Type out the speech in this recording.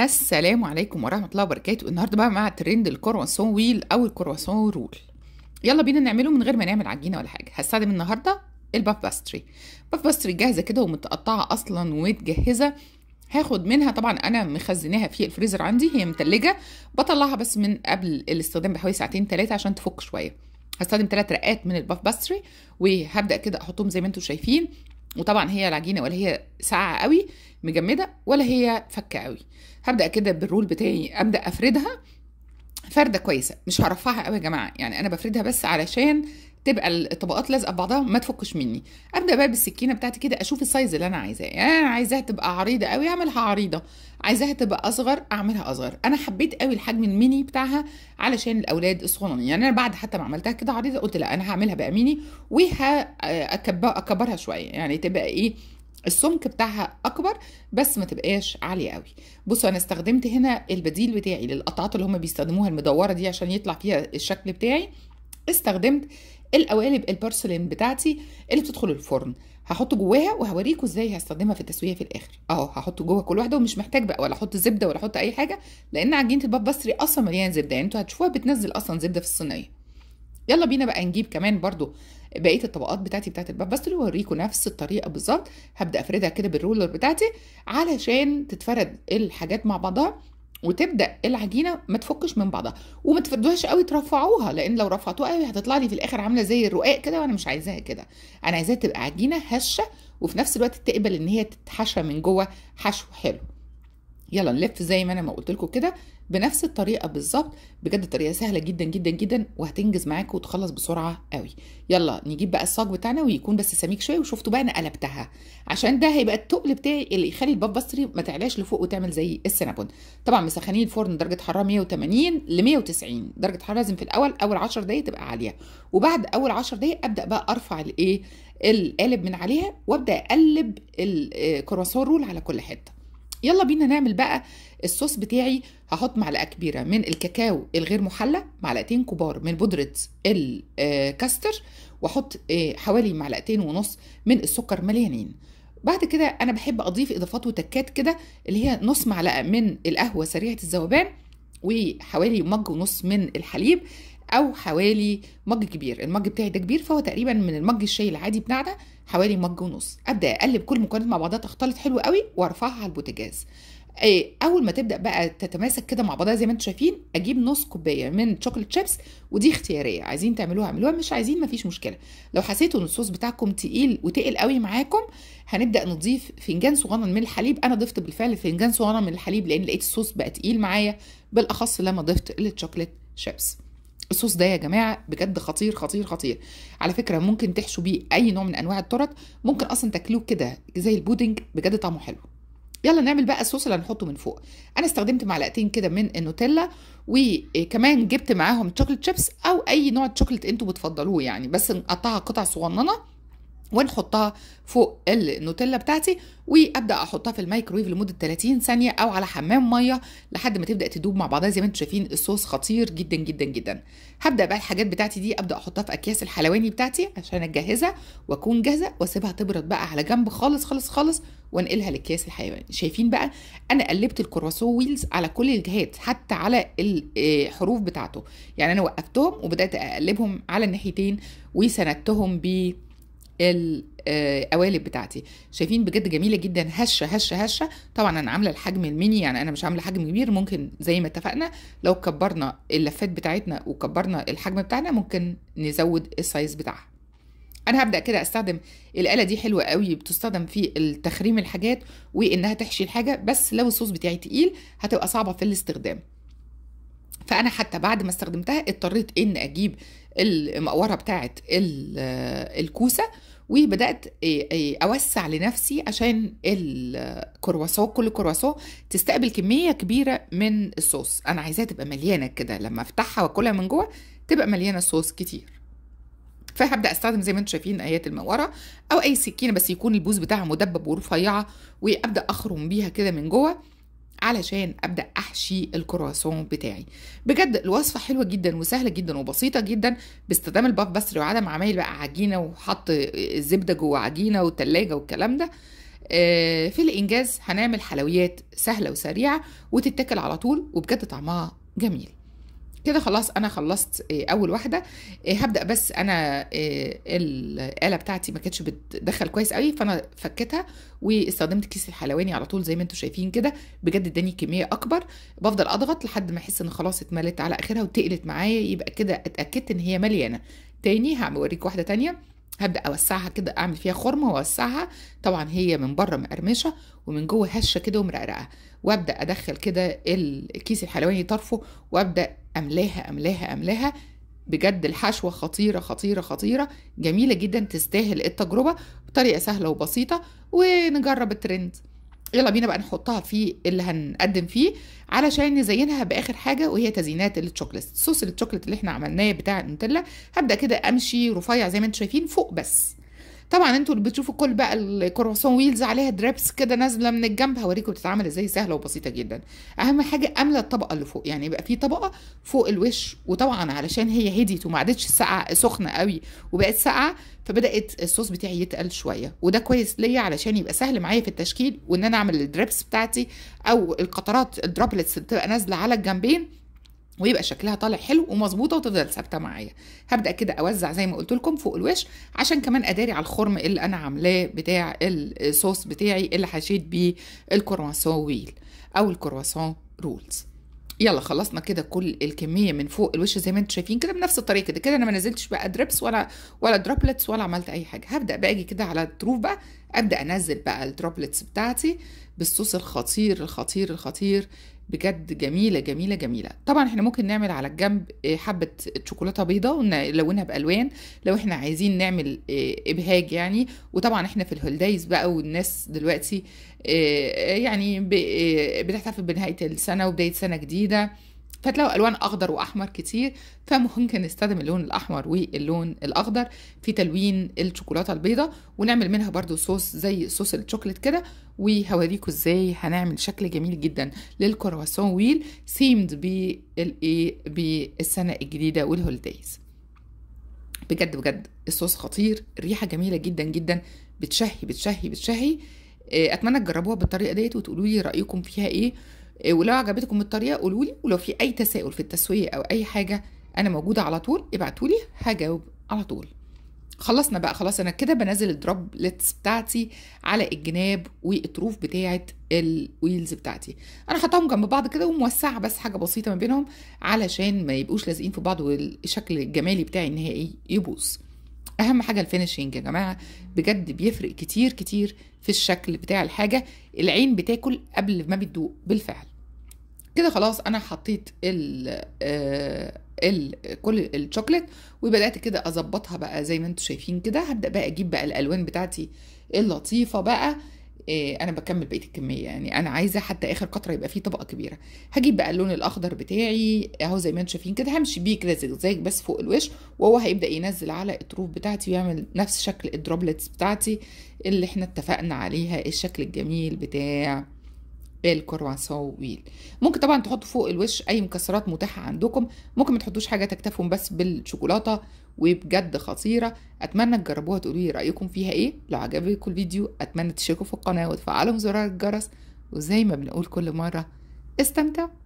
السلام عليكم ورحمه الله وبركاته النهارده بقى مع ترند الكرواسون ويل او الكرواسون رول يلا بينا نعمله من غير ما نعمل عجينه ولا حاجه هستخدم النهارده الباف باستري باف باستري جاهزه كده ومتقطعه اصلا ومتجهزه هاخد منها طبعا انا مخزناها في الفريزر عندي هي متلجه بطلعها بس من قبل الاستخدام بحوالي ساعتين ثلاثه عشان تفك شويه هستخدم ثلاث رقات من الباف باستري وهبدا كده احطهم زي ما انتم شايفين وطبعا هي العجينه ولا هي ساقعه قوي مجمده ولا هي فكه قوي هبدا كده بالرول بتاعي ابدا افردها فرده كويسه مش هرفعها قوي يا جماعه يعني انا بفردها بس علشان تبقى الطبقات لازقه ببعضها ما تفكش مني ابدا بقى بالسكينه بتاعتي كده اشوف السايز اللي انا عايزاه يعني انا عايزاها تبقى عريضه قوي اعملها عريضه عايزاها تبقى اصغر اعملها اصغر انا حبيت قوي الحجم الميني بتاعها علشان الاولاد الصغنن يعني انا بعد حتى ما عملتها كده عريضه قلت لا انا هعملها بقى ميني وهكبرها شويه يعني تبقى ايه السمك بتاعها اكبر بس ما تبقاش عاليه قوي بصوا انا استخدمت هنا البديل بتاعي للقطعات اللي هم بيستخدموها المدوره دي عشان يطلع فيها الشكل بتاعي استخدمت القوالب البورسلين بتاعتي اللي بتدخل الفرن هحط جواها وهوريكم ازاي هستخدمها في التسويه في الاخر اهو هحط جوه كل واحده ومش محتاج بقى ولا احط زبده ولا احط اي حاجه لان عجينه الباب بصري اصلا مليانه زبده يعني انتوا هتشوفوها بتنزل اصلا زبده في الصينيه يلا بينا بقى نجيب كمان برضو بقيه الطبقات بتاعتي بتاعت الباب بصري وهوريكم نفس الطريقه بالظبط هبدا افردها كده بالرولر بتاعتي علشان تتفرد الحاجات مع بعضها وتبدا العجينه ما تفكش من بعضها وما تفردوهاش قوي ترفعوها لان لو رفعتوها قوي هتطلع لي في الاخر عامله زي الرقاق كده وانا مش عايزاها كده انا عايزاها تبقى عجينه هشه وفي نفس الوقت تقبل ان هي تتحشى من جوه حشو حلو يلا نلف زي ما انا ما قلت لكم كده بنفس الطريقه بالظبط بجد طريقه سهله جدا جدا جدا وهتنجز معاك وتخلص بسرعه قوي يلا نجيب بقى الصاج بتاعنا ويكون بس سميك شويه وشفتوا بقى انا قلبتها عشان ده هيبقى التقل بتاعي اللي يخلي الباب بصري ما تعلاش لفوق وتعمل زي السنابون طبعا مسخنين الفرن درجه حراره 180 ل 190 درجه حراره لازم في الاول اول 10 دقائق تبقى عاليه وبعد اول 10 دقائق ابدا بقى ارفع الايه القالب من عليها وابدا اقلب الكرواسون آه، رول على كل حته يلا بينا نعمل بقى الصوص بتاعي هحط معلقه كبيره من الكاكاو الغير محلى معلقتين كبار من بودره الكاستر آه، واحط آه، حوالي معلقتين ونص من السكر مليانين بعد كده انا بحب اضيف اضافات وتكات كده اللي هي نص معلقه من القهوه سريعه الذوبان وحوالي مج ونص من الحليب او حوالي مج كبير المج بتاعي ده كبير فهو تقريبا من المج الشاي العادي بتاعنا حوالي مج ونص ابدا اقلب كل المكونات مع بعضها تختلط حلو قوي وارفعها على البوتاجاز آه، اول ما تبدا بقى تتماسك كده مع بعضها زي ما انتم شايفين اجيب نص كوبايه من شوكليت شيبس ودي اختياريه عايزين تعملوها اعملوها مش عايزين مفيش مشكله لو حسيتوا ان الصوص بتاعكم تقيل وتقل قوي معاكم هنبدا نضيف فنجان صغنن من الحليب انا ضفت بالفعل فنجان صغنن من الحليب لان لقيت الصوص بقى تقيل معايا بالاخص لما ضفت الشوكليت شيبس الصوص ده يا جماعه بجد خطير خطير خطير على فكره ممكن تحشوا بيه اي نوع من انواع الترط ممكن اصلا تاكلوه كده زي البودنج بجد طعمه حلو يلا نعمل بقى الصوص اللي هنحطه من فوق انا استخدمت معلقتين كده من النوتيلا وكمان جبت معاهم تشوكلت شيبس او اي نوع تشوكلت انتوا بتفضلوه يعني بس نقطعها قطع صغننه ونحطها فوق النوتيلا بتاعتي وابدا احطها في الميكرويف لمده 30 ثانيه او على حمام ميه لحد ما تبدا تدوب مع بعضها زي ما انتم شايفين الصوص خطير جدا جدا جدا هبدا بقى الحاجات بتاعتي دي ابدا احطها في اكياس الحلواني بتاعتي عشان اجهزها واكون جاهزه واسيبها تبرد بقى على جنب خالص خالص خالص وانقلها لاكياس الحلواني شايفين بقى انا قلبت الكرواسون ويلز على كل الجهات حتى على الحروف آه، بتاعته يعني انا وقفتهم وبدات اقلبهم على الناحيتين وسندتهم ب القوالب آه، بتاعتي شايفين بجد جميله جدا هشه هشه هشه طبعا انا عامله الحجم الميني يعني انا مش عامله حجم كبير ممكن زي ما اتفقنا لو كبرنا اللفات بتاعتنا وكبرنا الحجم بتاعنا ممكن نزود السايز بتاعها انا هبدا كده استخدم الاله دي حلوه قوي بتستخدم في التخريم الحاجات وانها تحشي الحاجه بس لو الصوص بتاعي تقيل هتبقى صعبه في الاستخدام فانا حتى بعد ما استخدمتها اضطريت ان اجيب المقوره بتاعه الكوسه وبدات إيه، إيه، اوسع لنفسي عشان الكرواسون كل كرواسون تستقبل كميه كبيره من الصوص انا عايزاها تبقى مليانه كده لما افتحها واكلها من جوه تبقى مليانه صوص كتير فهبدا استخدم زي ما انتم شايفين ايات المقوره او اي سكينه بس يكون البوز بتاعها مدبب ورفيعه وابدا اخرم بيها كده من جوه علشان ابدا احشي الكرواسون بتاعي بجد الوصفه حلوه جدا وسهله جدا وبسيطه جدا باستخدام الباف بسري وعدم عمايل بقى عجينه وحط الزبده جوه عجينه والتلاجه والكلام ده آه، في الانجاز هنعمل حلويات سهله وسريعه وتتاكل على طول وبجد طعمها جميل كده خلاص انا خلصت آه، اول واحده آه، هبدا بس انا آه، الاله بتاعتي ما كانتش بتدخل كويس قوي فانا فكيتها واستخدمت كيس الحلواني على طول زي ما انتم شايفين كده بجد اداني كميه اكبر بفضل اضغط لحد ما احس ان خلاص اتملت على اخرها وتقلت معايا يبقى كده اتاكدت ان هي مليانه تاني هوريك واحده تانيه هبدا اوسعها كده اعمل فيها خرمه واوسعها طبعا هي من بره مقرمشه ومن جوه هشه كده ومرقرقه وابدا ادخل كده الكيس الحلواني طرفه وابدا أملاها أملاها أملاها بجد الحشوة خطيرة خطيرة خطيرة جميلة جدا تستاهل التجربة بطريقة سهلة وبسيطة ونجرب الترند يلا بينا بقى نحطها في اللي هنقدم فيه علشان نزينها باخر حاجه وهي تزيينات الشوكليت صوص الشوكليت اللي احنا عملناه بتاع النوتيلا هبدا كده امشي رفيع زي ما انتم شايفين فوق بس طبعا انتوا اللي بتشوفوا كل بقى الكرواسون ويلز عليها دريبس كده نازله من الجنب هوريكم بتتعمل ازاي سهله وبسيطه جدا اهم حاجه املى الطبقه اللي فوق يعني يبقى في طبقه فوق الوش وطبعا علشان هي هديت وما عادتش ساقعه سخنه قوي وبقت ساقعه فبدات الصوص بتاعي يتقل شويه وده كويس ليا علشان يبقى سهل معايا في التشكيل وان انا اعمل الدريبس بتاعتي او القطرات الدروبلتس بتبقى نازله على الجنبين ويبقى شكلها طالع حلو ومظبوطه وتفضل ثابته معايا هبدا كده اوزع زي ما قلت لكم فوق الوش عشان كمان اداري على الخرم اللي انا عاملاه بتاع الصوص بتاعي اللي حشيت بيه الكرواسون ويل او الكرواسون رولز يلا خلصنا كده كل الكميه من فوق الوش زي ما انتم شايفين كده بنفس الطريقه كده كده انا ما نزلتش بقى دريبس ولا ولا دروبلتس ولا عملت اي حاجه هبدا بقى اجي كده على الظروف بقى ابدا انزل بقى الدروبلتس بتاعتي بالصوص الخطير الخطير الخطير بجد جميله جميله جميله طبعا احنا ممكن نعمل على الجنب آه، حبه شوكولاته بيضه ونلونها بالوان لو احنا عايزين نعمل آه، ابهاج يعني وطبعا احنا في الهولدايز بقى والناس دلوقتي آه، يعني بتحتفل بنهايه السنه وبدايه سنه جديده فتلاقوا الوان اخضر واحمر كتير فممكن نستخدم اللون الاحمر واللون الاخضر في تلوين الشوكولاته البيضاء ونعمل منها برضو صوص زي صوص الشوكليت كده وهوريكم ازاي هنعمل شكل جميل جدا للكرواسون ويل سيمد بالسنه الجديده والهوليديز بجد بجد الصوص خطير الريحه جميله جدا جدا بتشهي بتشهي بتشهي آه، اتمنى تجربوها بالطريقه ديت وتقولوا لي رايكم فيها ايه إيه، ولو عجبتكم الطريقه قولوا لي ولو في اي تساؤل في التسويه او اي حاجه انا موجوده على طول ابعتوا لي هجاوب على طول خلصنا بقى خلاص انا كده بنزل الدروب ليتس بتاعتي على الجناب والطروف بتاعه الويلز بتاعتي انا حطاهم جنب بعض كده وموسعه بس حاجه بسيطه ما بينهم علشان ما يبقوش لازقين في بعض والشكل الجمالي بتاعي النهائي يبوظ اهم حاجه الفينشينج يا جماعه بجد بيفرق كتير كتير في الشكل بتاع الحاجه العين بتاكل قبل ما بتدوق بالفعل كده خلاص انا حطيت ال آه، ال كل الشوكليت وبدات كده اظبطها بقى زي ما انتم شايفين كده هبدا بقى اجيب بقى الالوان بتاعتي اللطيفه بقى آه، انا بكمل بقيه الكميه يعني انا عايزه حتى اخر قطره يبقى فيه طبقه كبيره هجيب بقى اللون الاخضر بتاعي اهو زي ما انتم شايفين كده همشي بيه كده زجزاج بس فوق الوش وهو هيبدا ينزل على الطروف بتاعتي ويعمل نفس شكل الدروبلتس بتاعتي اللي احنا اتفقنا عليها الشكل الجميل بتاع الكرواسون ويل ممكن طبعا تحطوا فوق الوش اي مكسرات متاحه عندكم ممكن ما تحطوش حاجه تكتفهم بس بالشوكولاته وبجد خطيره اتمنى تجربوها تقولوا لي رايكم فيها ايه لو عجبكم الفيديو اتمنى تشتركوا في القناه وتفعلوا زرار الجرس وزي ما بنقول كل مره استمتعوا